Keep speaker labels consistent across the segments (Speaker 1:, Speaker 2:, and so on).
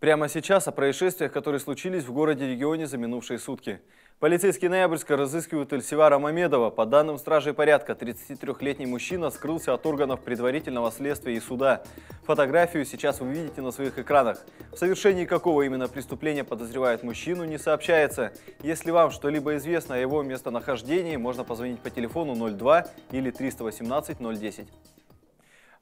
Speaker 1: Прямо сейчас о происшествиях, которые случились в городе-регионе за минувшие сутки. Полицейские Ноябрьска разыскивают Эльсивара Мамедова. По данным стражей порядка, 33-летний мужчина скрылся от органов предварительного следствия и суда. Фотографию сейчас вы видите на своих экранах. В совершении какого именно преступления подозревает мужчину, не сообщается. Если вам что-либо известно о его местонахождении, можно позвонить по телефону 02 или 318 010.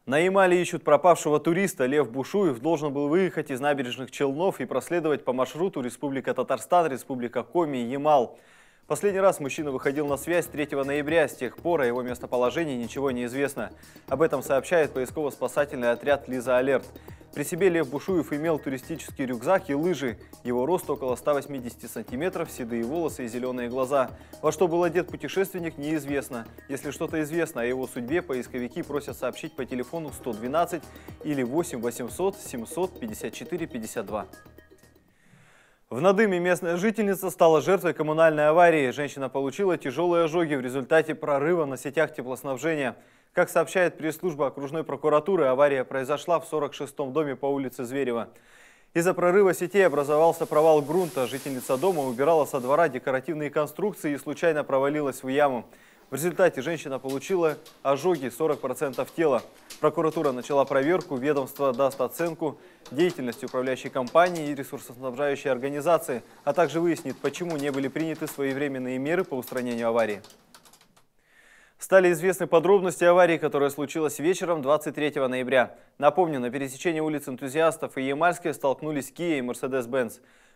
Speaker 1: На Ямале ищут пропавшего туриста. Лев Бушуев должен был выехать из набережных Челнов и проследовать по маршруту Республика Татарстан, Республика Коми, Ямал. Последний раз мужчина выходил на связь 3 ноября. С тех пор о его местоположении ничего не известно. Об этом сообщает поисково-спасательный отряд «Лиза Алерт». При себе Лев Бушуев имел туристический рюкзак и лыжи. Его рост около 180 сантиметров, седые волосы и зеленые глаза. Во что был одет путешественник, неизвестно. Если что-то известно о его судьбе, поисковики просят сообщить по телефону 112 или 8 800 754 52. В Надыме местная жительница стала жертвой коммунальной аварии. Женщина получила тяжелые ожоги в результате прорыва на сетях теплоснабжения. Как сообщает пресс-служба окружной прокуратуры, авария произошла в 46-м доме по улице Зверева. Из-за прорыва сетей образовался провал грунта. Жительница дома убирала со двора декоративные конструкции и случайно провалилась в яму. В результате женщина получила ожоги 40% тела. Прокуратура начала проверку, ведомство даст оценку деятельности управляющей компании и ресурсоснабжающей организации, а также выяснит, почему не были приняты своевременные меры по устранению аварии. Стали известны подробности аварии, которая случилась вечером 23 ноября. Напомню, на пересечении улиц Энтузиастов и Ямальской столкнулись Kia и Mercedes-Benz.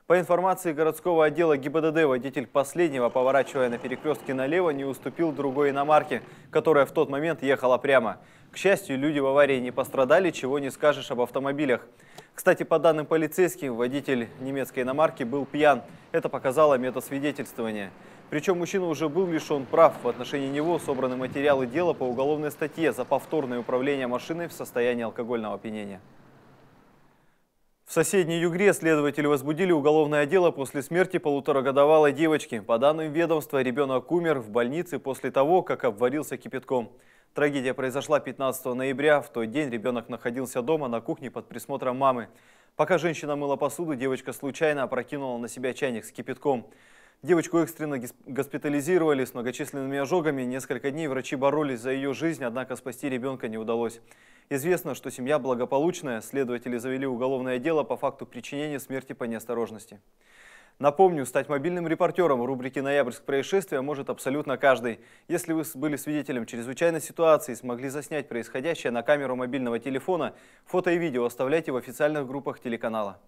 Speaker 1: По информации городского отдела ГИБДД, водитель последнего, поворачивая на перекрестке налево, не уступил другой иномарке, которая в тот момент ехала прямо. К счастью, люди в аварии не пострадали, чего не скажешь об автомобилях. Кстати, по данным полицейских, водитель немецкой иномарки был пьян. Это показало метасвидетельствование. Причем мужчина уже был лишен прав. В отношении него собраны материалы дела по уголовной статье за повторное управление машиной в состоянии алкогольного опьянения. В соседней Югре следователи возбудили уголовное дело после смерти полуторагодовалой девочки. По данным ведомства, ребенок умер в больнице после того, как обварился кипятком. Трагедия произошла 15 ноября. В тот день ребенок находился дома на кухне под присмотром мамы. Пока женщина мыла посуду, девочка случайно опрокинула на себя чайник с кипятком. Девочку экстренно госпитализировали с многочисленными ожогами. Несколько дней врачи боролись за ее жизнь, однако спасти ребенка не удалось. Известно, что семья благополучная. Следователи завели уголовное дело по факту причинения смерти по неосторожности. Напомню, стать мобильным репортером рубрики «Ноябрьск происшествия» может абсолютно каждый. Если вы были свидетелем чрезвычайной ситуации и смогли заснять происходящее на камеру мобильного телефона, фото и видео оставляйте в официальных группах телеканала.